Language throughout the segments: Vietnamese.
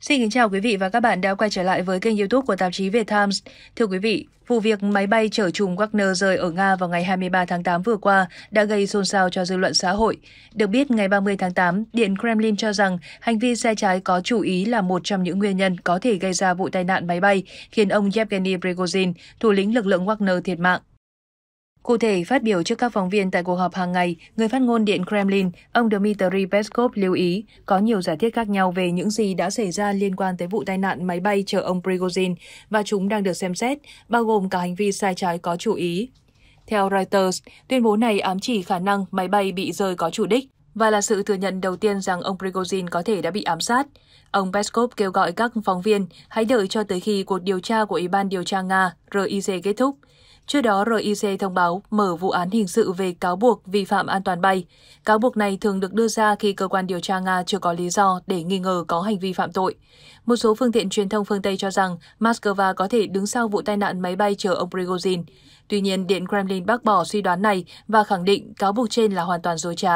Xin kính chào quý vị và các bạn đã quay trở lại với kênh youtube của tạp chí Việt Times. Thưa quý vị, vụ việc máy bay chở chùm Wagner rời ở Nga vào ngày 23 tháng 8 vừa qua đã gây xôn xao cho dư luận xã hội. Được biết, ngày 30 tháng 8, Điện Kremlin cho rằng hành vi xe trái có chủ ý là một trong những nguyên nhân có thể gây ra vụ tai nạn máy bay, khiến ông Yevgeny Prigozhin, thủ lĩnh lực lượng Wagner thiệt mạng. Cụ thể, phát biểu trước các phóng viên tại cuộc họp hàng ngày, người phát ngôn Điện Kremlin, ông Dmitry Peskov lưu ý có nhiều giả thiết khác nhau về những gì đã xảy ra liên quan tới vụ tai nạn máy bay chở ông Prigozhin và chúng đang được xem xét, bao gồm cả hành vi sai trái có chủ ý. Theo Reuters, tuyên bố này ám chỉ khả năng máy bay bị rơi có chủ đích và là sự thừa nhận đầu tiên rằng ông Prigozhin có thể đã bị ám sát. Ông Peskov kêu gọi các phóng viên hãy đợi cho tới khi cuộc điều tra của Ủy ban điều tra Nga RIC kết thúc – Trước đó, RIC thông báo mở vụ án hình sự về cáo buộc vi phạm an toàn bay. Cáo buộc này thường được đưa ra khi cơ quan điều tra Nga chưa có lý do để nghi ngờ có hành vi phạm tội. Một số phương tiện truyền thông phương Tây cho rằng Moscow có thể đứng sau vụ tai nạn máy bay chở ông Prigozhin. Tuy nhiên, Điện Kremlin bác bỏ suy đoán này và khẳng định cáo buộc trên là hoàn toàn dối trá.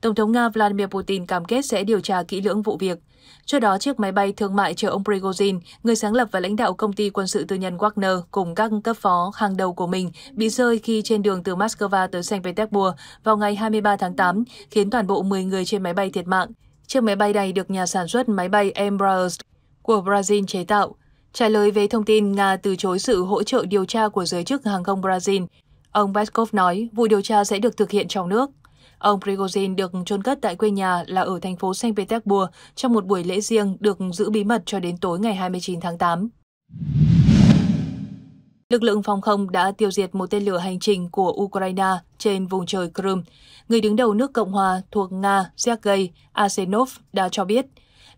Tổng thống Nga Vladimir Putin cam kết sẽ điều tra kỹ lưỡng vụ việc. Trước đó, chiếc máy bay thương mại chở ông Prigozhin, người sáng lập và lãnh đạo công ty quân sự tư nhân Wagner cùng các cấp phó hàng đầu của mình bị rơi khi trên đường từ Moscow tới Saint Petersburg vào ngày 23 tháng 8, khiến toàn bộ 10 người trên máy bay thiệt mạng. Chiếc máy bay này được nhà sản xuất máy bay Embraer của Brazil chế tạo. Trả lời về thông tin Nga từ chối sự hỗ trợ điều tra của giới chức hàng không Brazil, ông Peskov nói vụ điều tra sẽ được thực hiện trong nước. Ông Prigozhin được chôn cất tại quê nhà là ở thành phố Saint Petersburg trong một buổi lễ riêng được giữ bí mật cho đến tối ngày 29 tháng 8. Lực lượng phòng không đã tiêu diệt một tên lửa hành trình của Ukraine trên vùng trời Crimea. Người đứng đầu nước Cộng hòa thuộc Nga Sergei Asenov đã cho biết,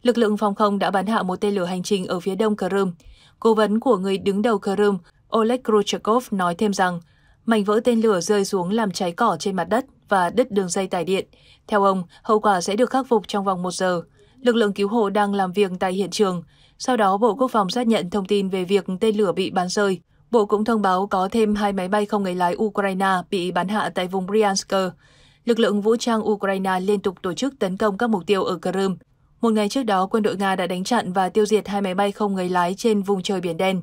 lực lượng phòng không đã bắn hạ một tên lửa hành trình ở phía đông Crimea. Cố vấn của người đứng đầu Crimea Oleg Khrushchev nói thêm rằng, mảnh vỡ tên lửa rơi xuống làm cháy cỏ trên mặt đất và đứt đường dây tải điện. Theo ông, hậu quả sẽ được khắc phục trong vòng 1 giờ. Lực lượng cứu hộ đang làm việc tại hiện trường. Sau đó, Bộ Quốc phòng xác nhận thông tin về việc tên lửa bị bắn rơi. Bộ cũng thông báo có thêm hai máy bay không người lái Ukraine bị bắn hạ tại vùng Bryansk. Lực lượng vũ trang Ukraine liên tục tổ chức tấn công các mục tiêu ở Crimea. Một ngày trước đó, quân đội Nga đã đánh chặn và tiêu diệt hai máy bay không người lái trên vùng trời Biển Đen.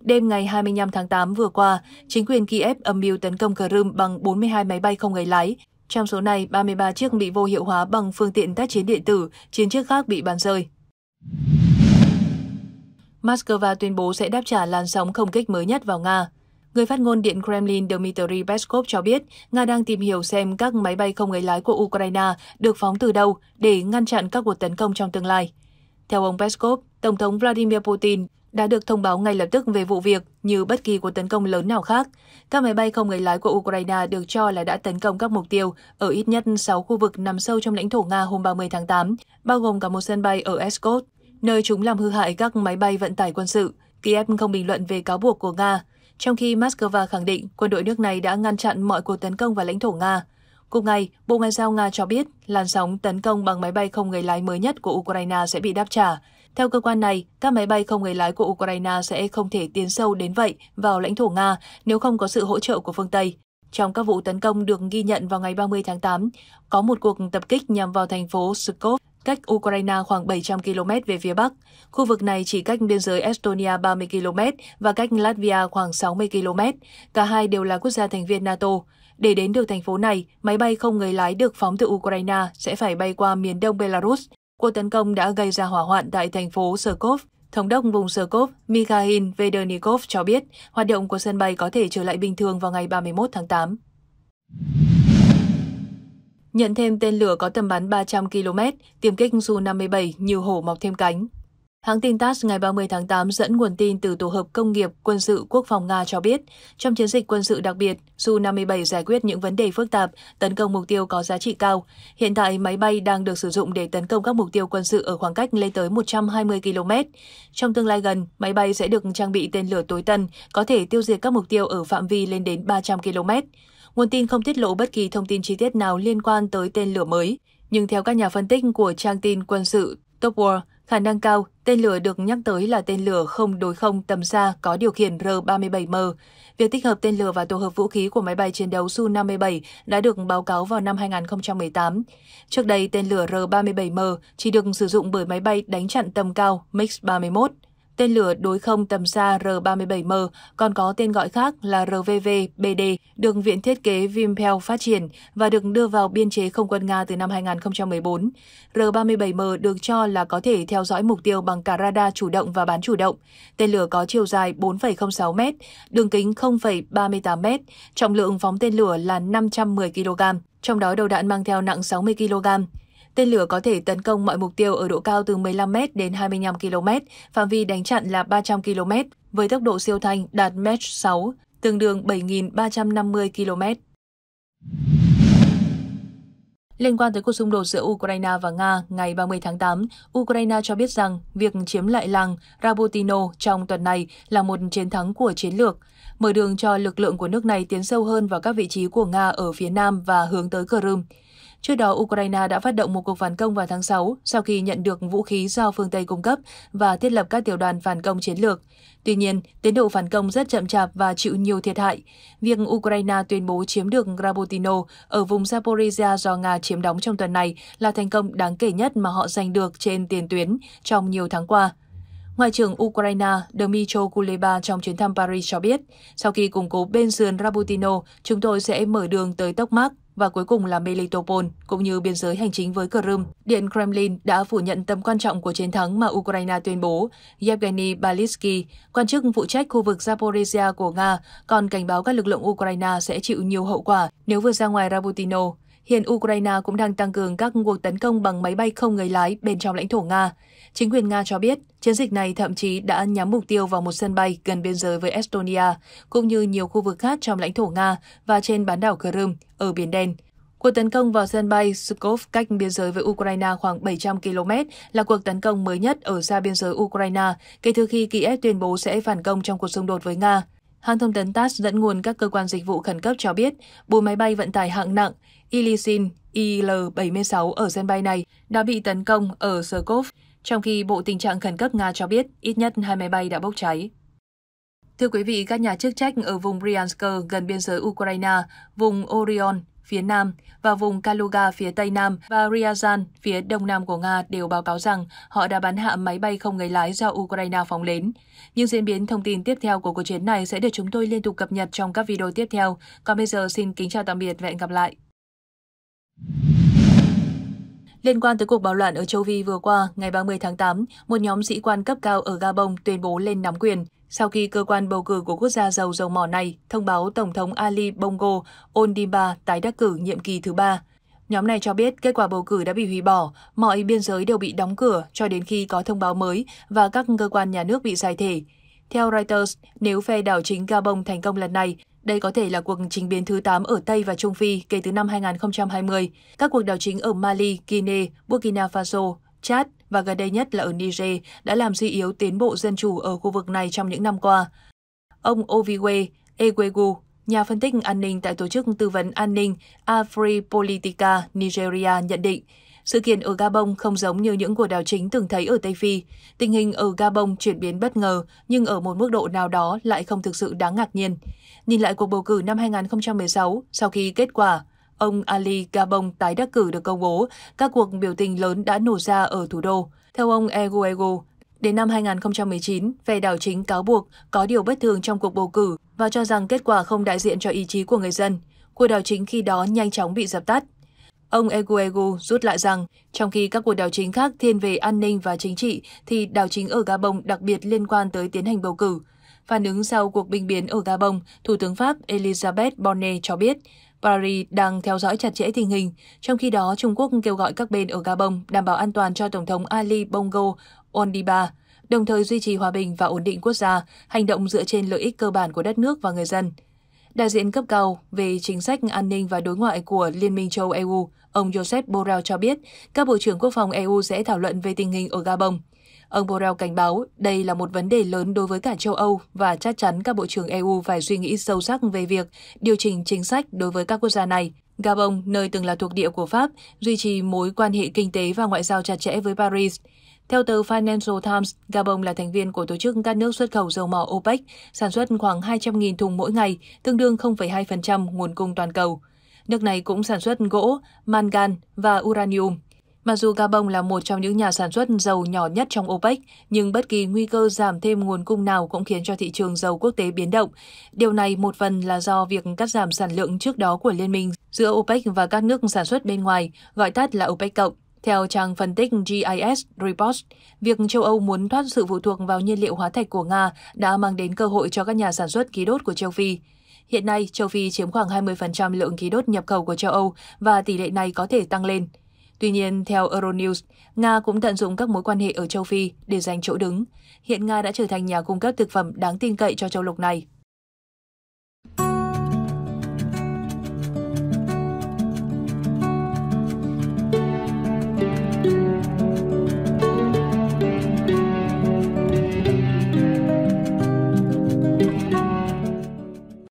Đêm ngày 25 tháng 8 vừa qua, chính quyền Kiev âm mưu tấn công Crimea bằng 42 máy bay không người lái. Trong số này, 33 chiếc bị vô hiệu hóa bằng phương tiện tác chiến điện tử, 9 chiếc khác bị bắn rơi. Moscow tuyên bố sẽ đáp trả làn sóng không kích mới nhất vào Nga. Người phát ngôn Điện Kremlin Dmitry Peskov cho biết, Nga đang tìm hiểu xem các máy bay không người lái của Ukraine được phóng từ đâu để ngăn chặn các cuộc tấn công trong tương lai. Theo ông Peskov, Tổng thống Vladimir Putin đã được thông báo ngay lập tức về vụ việc như bất kỳ cuộc tấn công lớn nào khác. Các máy bay không người lái của Ukraine được cho là đã tấn công các mục tiêu ở ít nhất 6 khu vực nằm sâu trong lãnh thổ Nga hôm 30 tháng 8, bao gồm cả một sân bay ở Eskot, nơi chúng làm hư hại các máy bay vận tải quân sự. Kiev không bình luận về cáo buộc của Nga, trong khi Moscow khẳng định quân đội nước này đã ngăn chặn mọi cuộc tấn công vào lãnh thổ Nga. Cùng ngày, Bộ Ngoại giao Nga cho biết làn sóng tấn công bằng máy bay không người lái mới nhất của Ukraine sẽ bị đáp trả, theo cơ quan này, các máy bay không người lái của Ukraine sẽ không thể tiến sâu đến vậy vào lãnh thổ Nga nếu không có sự hỗ trợ của phương Tây. Trong các vụ tấn công được ghi nhận vào ngày 30 tháng 8, có một cuộc tập kích nhằm vào thành phố Skopje cách Ukraine khoảng 700 km về phía Bắc. Khu vực này chỉ cách biên giới Estonia 30 km và cách Latvia khoảng 60 km. Cả hai đều là quốc gia thành viên NATO. Để đến được thành phố này, máy bay không người lái được phóng từ Ukraine sẽ phải bay qua miền đông Belarus, Cuộc tấn công đã gây ra hỏa hoạn tại thành phố Serkov. Thống đốc vùng Serkov Mikhail Vedernikov cho biết hoạt động của sân bay có thể trở lại bình thường vào ngày 31 tháng 8. Nhận thêm tên lửa có tầm bắn 300 km, tiêm kích Su-57 nhiều hổ mọc thêm cánh. Hãng tin TASS ngày 30 tháng 8 dẫn nguồn tin từ Tổ hợp Công nghiệp Quân sự Quốc phòng Nga cho biết, trong chiến dịch quân sự đặc biệt, Su-57 giải quyết những vấn đề phức tạp, tấn công mục tiêu có giá trị cao. Hiện tại, máy bay đang được sử dụng để tấn công các mục tiêu quân sự ở khoảng cách lên tới 120 km. Trong tương lai gần, máy bay sẽ được trang bị tên lửa tối tân, có thể tiêu diệt các mục tiêu ở phạm vi lên đến 300 km. Nguồn tin không tiết lộ bất kỳ thông tin chi tiết nào liên quan tới tên lửa mới. Nhưng theo các nhà phân tích của trang tin quân sự Top World, Khả năng cao, tên lửa được nhắc tới là tên lửa không đối không tầm xa có điều khiển R-37M. Việc tích hợp tên lửa và tổ hợp vũ khí của máy bay chiến đấu Su-57 đã được báo cáo vào năm 2018. Trước đây, tên lửa R-37M chỉ được sử dụng bởi máy bay đánh chặn tầm cao MiG-31. Tên lửa đối không tầm xa R-37M còn có tên gọi khác là RVV-BD được Viện Thiết kế Vimpel phát triển và được đưa vào biên chế không quân Nga từ năm 2014. R-37M được cho là có thể theo dõi mục tiêu bằng cả radar chủ động và bán chủ động. Tên lửa có chiều dài 4,06m, đường kính 0,38m, trọng lượng phóng tên lửa là 510 kg, trong đó đầu đạn mang theo nặng 60 kg. Tên lửa có thể tấn công mọi mục tiêu ở độ cao từ 15 m đến 25 km, phạm vi đánh chặn là 300 km, với tốc độ siêu thanh đạt Mach 6, tương đương 7.350 km. Liên quan tới cuộc xung đột giữa Ukraine và Nga ngày 30 tháng 8, Ukraine cho biết rằng việc chiếm lại làng Rabotino trong tuần này là một chiến thắng của chiến lược, mở đường cho lực lượng của nước này tiến sâu hơn vào các vị trí của Nga ở phía nam và hướng tới Crimea. Trước đó, Ukraine đã phát động một cuộc phản công vào tháng 6 sau khi nhận được vũ khí do phương Tây cung cấp và thiết lập các tiểu đoàn phản công chiến lược. Tuy nhiên, tiến độ phản công rất chậm chạp và chịu nhiều thiệt hại. Việc Ukraine tuyên bố chiếm được Grabotino ở vùng Zaporizhia do Nga chiếm đóng trong tuần này là thành công đáng kể nhất mà họ giành được trên tiền tuyến trong nhiều tháng qua. Ngoại trưởng Ukraine Dmytro Kuleba trong chuyến thăm Paris cho biết, sau khi củng cố bên sườn Rabutino, chúng tôi sẽ mở đường tới Tốc Mác, và cuối cùng là Melitopol, cũng như biên giới hành chính với Crimea. Điện Kremlin đã phủ nhận tầm quan trọng của chiến thắng mà Ukraine tuyên bố. Yevgeny Balitsky, quan chức phụ trách khu vực Zaporizhia của Nga, còn cảnh báo các lực lượng Ukraine sẽ chịu nhiều hậu quả nếu vượt ra ngoài Rabutino. Hiện Ukraine cũng đang tăng cường các cuộc tấn công bằng máy bay không người lái bên trong lãnh thổ Nga. Chính quyền Nga cho biết, chiến dịch này thậm chí đã nhắm mục tiêu vào một sân bay gần biên giới với Estonia, cũng như nhiều khu vực khác trong lãnh thổ Nga và trên bán đảo Crimea ở Biển Đen. Cuộc tấn công vào sân bay Skov cách biên giới với Ukraine khoảng 700 km là cuộc tấn công mới nhất ở xa biên giới Ukraine kể từ khi Kiev tuyên bố sẽ phản công trong cuộc xung đột với Nga. Hãng thông tấn TASS dẫn nguồn các cơ quan dịch vụ khẩn cấp cho biết, bốn máy bay vận tải hạng nặng Ilisin IL-76 ở sân bay này đã bị tấn công ở Skov trong khi Bộ Tình trạng Khẩn cấp Nga cho biết ít nhất hai máy bay đã bốc cháy. Thưa quý vị, các nhà chức trách ở vùng Bryansk gần biên giới Ukraine, vùng Orion phía nam và vùng Kaluga phía tây nam và Ryazan phía đông nam của Nga đều báo cáo rằng họ đã bắn hạ máy bay không người lái do Ukraine phóng đến. Những diễn biến thông tin tiếp theo của cuộc chiến này sẽ được chúng tôi liên tục cập nhật trong các video tiếp theo. Còn bây giờ xin kính chào tạm biệt và hẹn gặp lại. Liên quan tới cuộc bạo loạn ở châu Phi vừa qua, ngày 30 tháng 8, một nhóm sĩ quan cấp cao ở Gabon tuyên bố lên nắm quyền sau khi cơ quan bầu cử của quốc gia giàu dầu mỏ này thông báo Tổng thống Ali Bongo Ondimba tái đắc cử nhiệm kỳ thứ ba. Nhóm này cho biết kết quả bầu cử đã bị hủy bỏ, mọi biên giới đều bị đóng cửa cho đến khi có thông báo mới và các cơ quan nhà nước bị giải thể. Theo Reuters, nếu phe đảo chính Gabon thành công lần này, đây có thể là cuộc trình biến thứ 8 ở Tây và Trung Phi kể từ năm 2020, các cuộc đảo chính ở Mali, Guinea, Burkina Faso, Chad và gần đây nhất là ở Niger đã làm suy yếu tiến bộ dân chủ ở khu vực này trong những năm qua. Ông Oviwe Egwegu, nhà phân tích an ninh tại tổ chức tư vấn an ninh Afri Politica Nigeria nhận định, sự kiện ở Gabon không giống như những cuộc đảo chính từng thấy ở Tây Phi. Tình hình ở Gabon chuyển biến bất ngờ, nhưng ở một mức độ nào đó lại không thực sự đáng ngạc nhiên. Nhìn lại cuộc bầu cử năm 2016, sau khi kết quả ông Ali Gabon tái đắc cử được công bố, các cuộc biểu tình lớn đã nổ ra ở thủ đô. Theo ông Eguego, Đến năm 2019, phe đảo chính cáo buộc có điều bất thường trong cuộc bầu cử và cho rằng kết quả không đại diện cho ý chí của người dân. Cuộc đảo chính khi đó nhanh chóng bị dập tắt. Ông Eguegu rút lại rằng, trong khi các cuộc đảo chính khác thiên về an ninh và chính trị, thì đảo chính ở Gabon đặc biệt liên quan tới tiến hành bầu cử. Phản ứng sau cuộc binh biến ở Gabon, Thủ tướng Pháp Elisabeth Bonnet cho biết, Paris đang theo dõi chặt chẽ tình hình, trong khi đó Trung Quốc kêu gọi các bên ở Gabon đảm bảo an toàn cho Tổng thống Ali Bongo Ondimba, đồng thời duy trì hòa bình và ổn định quốc gia, hành động dựa trên lợi ích cơ bản của đất nước và người dân. Đại diện cấp cao về chính sách an ninh và đối ngoại của Liên minh châu Âu e Ông Joseph Borrell cho biết, các bộ trưởng quốc phòng EU sẽ thảo luận về tình hình ở Gabon. Ông Borrell cảnh báo đây là một vấn đề lớn đối với cả châu Âu và chắc chắn các bộ trưởng EU phải suy nghĩ sâu sắc về việc điều chỉnh chính sách đối với các quốc gia này. Gabon, nơi từng là thuộc địa của Pháp, duy trì mối quan hệ kinh tế và ngoại giao chặt chẽ với Paris. Theo tờ Financial Times, Gabon là thành viên của tổ chức các nước xuất khẩu dầu mỏ OPEC, sản xuất khoảng 200.000 thùng mỗi ngày, tương đương 0,2% nguồn cung toàn cầu. Nước này cũng sản xuất gỗ, mangan và uranium. Mặc dù Gabon là một trong những nhà sản xuất dầu nhỏ nhất trong OPEC, nhưng bất kỳ nguy cơ giảm thêm nguồn cung nào cũng khiến cho thị trường dầu quốc tế biến động. Điều này một phần là do việc cắt giảm sản lượng trước đó của liên minh giữa OPEC và các nước sản xuất bên ngoài, gọi tắt là OPEC cộng. Theo trang phân tích GIS Report, việc châu Âu muốn thoát sự phụ thuộc vào nhiên liệu hóa thạch của Nga đã mang đến cơ hội cho các nhà sản xuất khí đốt của châu Phi. Hiện nay, châu Phi chiếm khoảng 20% lượng khí đốt nhập khẩu của châu Âu và tỷ lệ này có thể tăng lên. Tuy nhiên, theo Euronews, Nga cũng tận dụng các mối quan hệ ở châu Phi để giành chỗ đứng. Hiện Nga đã trở thành nhà cung cấp thực phẩm đáng tin cậy cho châu lục này.